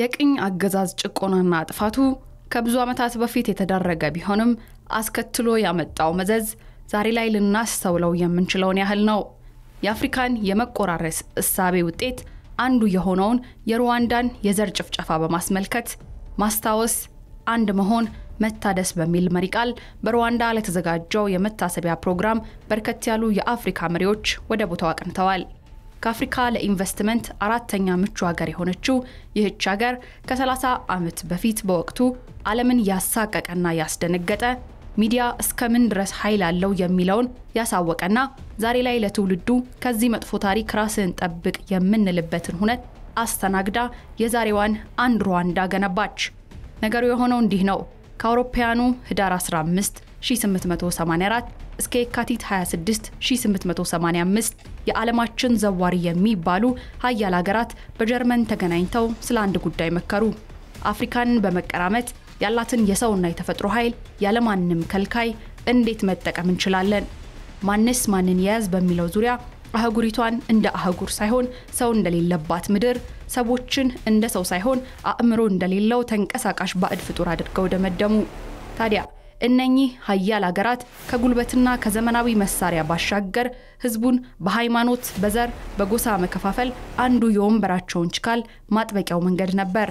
የቅኝ አገዛዝ ጭቆናና ጥፋቱ ከብዙ ዓመታት በፊት የተደረገ ቢሆንም አስከትሎ ያመጣው መዘዝ ዛሬ ላይ ልናስተውለው የምንችለውን ያህል ነው። የአፍሪካን የመቆራረስ እሳቤ ውጤት አንዱ የሆነውን የሩዋንዳን የዘር ጭፍጨፋ በማስመልከት ማስታወስ፣ አንድ መሆን፣ መታደስ በሚል መሪ ቃል በሩዋንዳ ለተዘጋጀው የመታሰቢያ ፕሮግራም በርከት ያሉ የአፍሪካ መሪዎች ወደ ቦታው አቅንተዋል። ከአፍሪካ ለኢንቨስትመንት አራተኛ ምቹ ሀገር የሆነችው ይህች ሀገር ከ30 ዓመት በፊት በወቅቱ ዓለምን ያሳቀቀና ያስደነገጠ ሚዲያ እስከምን ድረስ ኃይል አለው የሚለውን ያሳወቀና ዛሬ ላይ ለትውልዱ ከዚህ መጥፎ ታሪክ ራስን ጠብቅ የምንልበትን ሁነት አስተናግዳ የዛሬዋን አንድ ሩዋንዳ ገነባች። ነገሩ የሆነው እንዲህ ነው። ከአውሮፓውያኑ ህዳር 15 1884 እስከ የካቲት 26 1885 የዓለማችን ዘዋሪ የሚባሉ ሀያል ሀገራት በጀርመን ተገናኝተው ስለ አንድ ጉዳይ መከሩ። አፍሪካን በመቀራመት ያላትን የሰውና የተፈጥሮ ኃይል ያለማንም ከልካይ እንዴት መጠቀም እንችላለን? ማንስ ማንን የያዝ በሚለው ዙሪያ አህጉሪቷን እንደ አህጉር ሳይሆን ሰው እንደሌለባት ምድር ሰዎችን እንደ ሰው ሳይሆን አእምሮ እንደሌለው ተንቀሳቃሽ ባዕድ ፍጡር አድርገው ደመደሙ። ታዲያ እነኚህ ሀያል አገራት ከጉልበትና ከዘመናዊ መሳሪያ ባሻገር ህዝቡን በሃይማኖት፣ በዘር፣ በጎሳ መከፋፈል አንዱ የወንበራቸውን ችካል ማጥበቂያው መንገድ ነበር።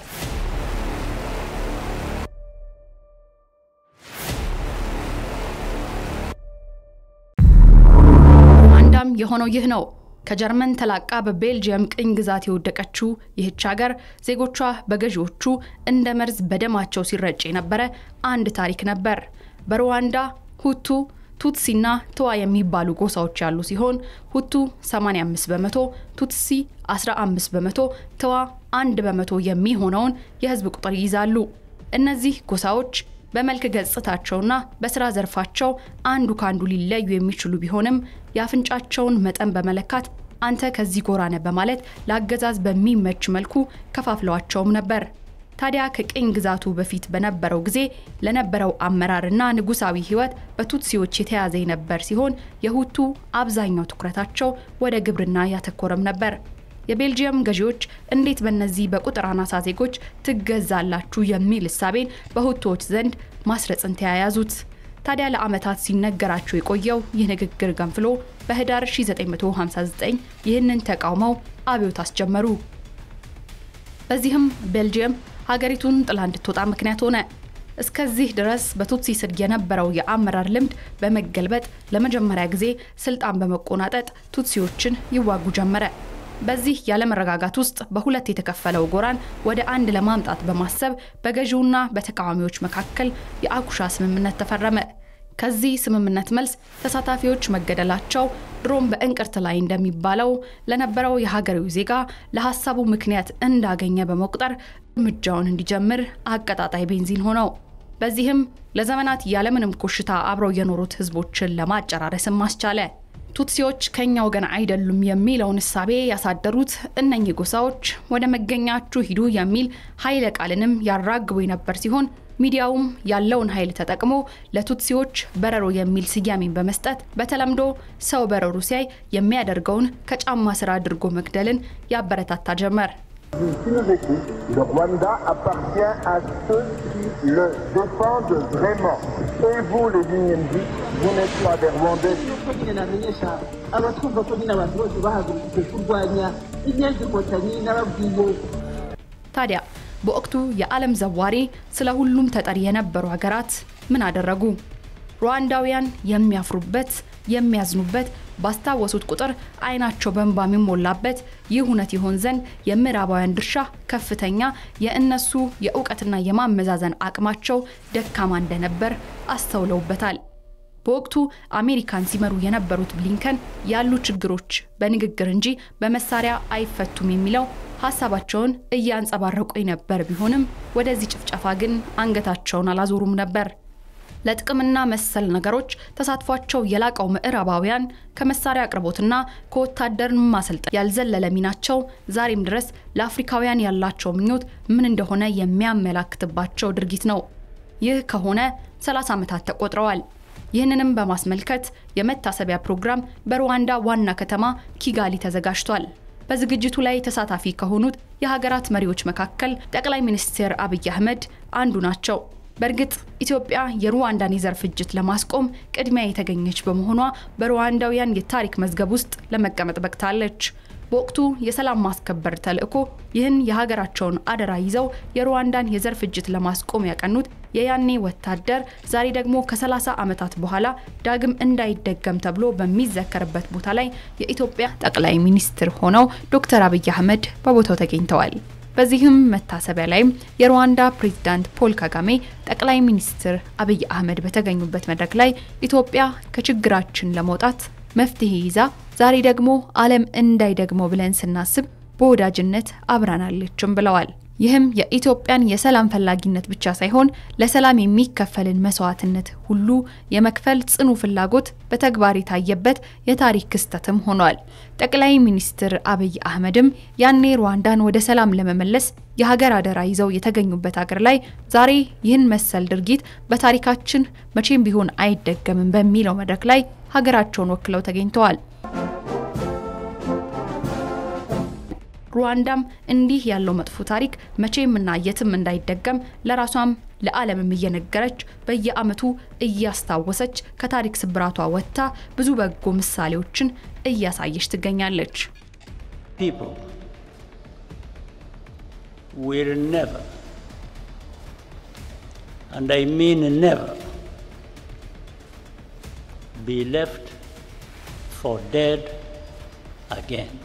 የሆነው ይህ ነው። ከጀርመን ተላቃ በቤልጅየም ቅኝ ግዛት የወደቀችው ይህች ሀገር ዜጎቿ በገዢዎቹ እንደ መርዝ በደማቸው ሲረጭ የነበረ አንድ ታሪክ ነበር። በሩዋንዳ ሁቱ ቱትሲና ትዋ የሚባሉ ጎሳዎች ያሉ ሲሆን ሁቱ 85 በመቶ፣ ቱትሲ 15 በመቶ፣ ትዋ 1 በመቶ የሚሆነውን የህዝብ ቁጥር ይይዛሉ። እነዚህ ጎሳዎች በመልክ ገጽታቸውና በስራ ዘርፋቸው አንዱ ከአንዱ ሊለዩ የሚችሉ ቢሆንም የአፍንጫቸውን መጠን በመለካት አንተ ከዚህ ጎራ ነህ በማለት ለአገዛዝ በሚመች መልኩ ከፋፍለዋቸውም ነበር። ታዲያ ከቅኝ ግዛቱ በፊት በነበረው ጊዜ ለነበረው አመራርና ንጉሳዊ ህይወት በቱትሲዎች የተያዘ ነበር ሲሆን የሁቱ አብዛኛው ትኩረታቸው ወደ ግብርና ያተኮረም ነበር። የቤልጅየም ገዢዎች እንዴት በእነዚህ በቁጥር አናሳ ዜጎች ትገዛላችሁ የሚል እሳቤን በሁቶዎች ዘንድ ማስረጽን ተያያዙት። ታዲያ ለዓመታት ሲነገራቸው የቆየው ይህ ንግግር ገንፍሎ በህዳር 1959 ይህንን ተቃውመው አብዮት አስጀመሩ። በዚህም ቤልጅየም ሀገሪቱን ጥላ እንድትወጣ ምክንያት ሆነ። እስከዚህ ድረስ በቱትሲ ስር የነበረው የአመራር ልምድ በመገልበጥ ለመጀመሪያ ጊዜ ስልጣን በመቆናጠጥ ቱትሲዎችን ይዋጉ ጀመረ። በዚህ ያለመረጋጋት ውስጥ በሁለት የተከፈለው ጎራን ወደ አንድ ለማምጣት በማሰብ በገዢውና በተቃዋሚዎች መካከል የአኩሻ ስምምነት ተፈረመ። ከዚህ ስምምነት መልስ ተሳታፊዎች መገደላቸው ድሮም በእንቅርት ላይ እንደሚባለው ለነበረው የሀገሬው ዜጋ ለሀሳቡ ምክንያት እንዳገኘ በመቁጠር እርምጃውን እንዲጀምር አቀጣጣይ ቤንዚን ሆነው በዚህም ለዘመናት ያለምንም ኮሽታ አብረው የኖሩት ህዝቦችን ለማጨራረስም አስቻለ። ቱትሲዎች ከኛ ወገን አይደሉም የሚለውን እሳቤ ያሳደሩት እነኚህ ጎሳዎች ወደ መገኛችሁ ሂዱ የሚል ኃይለ ቃልንም ያራግቡ የነበር ሲሆን ሚዲያውም ያለውን ኃይል ተጠቅሞ ለቱትሲዎች በረሮ የሚል ስያሜን በመስጠት በተለምዶ ሰው በረሩ ሲያይ የሚያደርገውን ከጫማ ስራ አድርጎ መግደልን ያበረታታ ጀመር። Le Rwanda appartient à ceux qui le défendent vraiment. Et vous, les Burundi, vous n'êtes pas des Rwandais. ታዲያ በወቅቱ የዓለም ዘዋሪ ስለ ሁሉም ተጠሪ የነበሩ ሀገራት ምን አደረጉ? ሩዋንዳውያን የሚያፍሩበት የሚያዝኑበት ባስታወሱት ቁጥር አይናቸው በእንባ የሚሞላበት ይህ እውነት ይሆን ዘንድ የምዕራባውያን ድርሻ ከፍተኛ፣ የእነሱ የእውቀትና የማመዛዘን አቅማቸው ደካማ እንደነበር አስተውለውበታል። በወቅቱ አሜሪካን ሲመሩ የነበሩት ብሊንከን ያሉ ችግሮች በንግግር እንጂ በመሳሪያ አይፈቱም የሚለው ሀሳባቸውን እያንጸባረቁ ነበር። ቢሆንም ወደዚህ ጭፍጨፋ ግን አንገታቸውን አላዞሩም ነበር። ለጥቅምና መሰል ነገሮች ተሳትፏቸው የላቀው ምዕራባውያን ከመሳሪያ አቅርቦትና ከወታደር ማሰልጠን ያልዘለለ ሚናቸው ዛሬም ድረስ ለአፍሪካውያን ያላቸው ምኞት ምን እንደሆነ የሚያመላክትባቸው ድርጊት ነው። ይህ ከሆነ 30 ዓመታት ተቆጥረዋል። ይህንንም በማስመልከት የመታሰቢያ ፕሮግራም በሩዋንዳ ዋና ከተማ ኪጋሊ ተዘጋጅቷል። በዝግጅቱ ላይ ተሳታፊ ከሆኑት የሀገራት መሪዎች መካከል ጠቅላይ ሚኒስትር አብይ አህመድ አንዱ ናቸው። በእርግጥ ኢትዮጵያ የሩዋንዳን የዘር ፍጅት ለማስቆም ቅድሚያ የተገኘች በመሆኗ በሩዋንዳውያን የታሪክ መዝገብ ውስጥ ለመቀመጥ በቅታለች። በወቅቱ የሰላም ማስከበር ተልዕኮ ይህን የሀገራቸውን አደራ ይዘው የሩዋንዳን የዘር ፍጅት ለማስቆም ያቀኑት የያኔ ወታደር ዛሬ ደግሞ ከ30 ዓመታት በኋላ ዳግም እንዳይደገም ተብሎ በሚዘከርበት ቦታ ላይ የኢትዮጵያ ጠቅላይ ሚኒስትር ሆነው ዶክተር አብይ አህመድ በቦታው ተገኝተዋል። በዚህም መታሰቢያ ላይ የሩዋንዳ ፕሬዝዳንት ፖል ካጋሜ ጠቅላይ ሚኒስትር አብይ አህመድ በተገኙበት መድረክ ላይ ኢትዮጵያ ከችግራችን ለመውጣት መፍትሄ ይዛ ዛሬ ደግሞ ዓለም እንዳይደግመው ብለን ስናስብ በወዳጅነት አብራናለችም ብለዋል። ይህም የኢትዮጵያን የሰላም ፈላጊነት ብቻ ሳይሆን ለሰላም የሚከፈልን መስዋዕትነት ሁሉ የመክፈል ጽኑ ፍላጎት በተግባር የታየበት የታሪክ ክስተትም ሆኗል። ጠቅላይ ሚኒስትር አብይ አህመድም ያኔ ሩዋንዳን ወደ ሰላም ለመመለስ የሀገር አደራ ይዘው የተገኙበት ሀገር ላይ ዛሬ ይህን መሰል ድርጊት በታሪካችን መቼም ቢሆን አይደገምም በሚለው መድረክ ላይ ሀገራቸውን ወክለው ተገኝተዋል። ሩዋንዳም እንዲህ ያለው መጥፎ ታሪክ መቼምና የትም እንዳይደገም ለራሷም ለዓለምም እየነገረች በየዓመቱ እያስታወሰች ከታሪክ ስብራቷ ወጥታ ብዙ በጎ ምሳሌዎችን እያሳየች ትገኛለች። be left for dead again.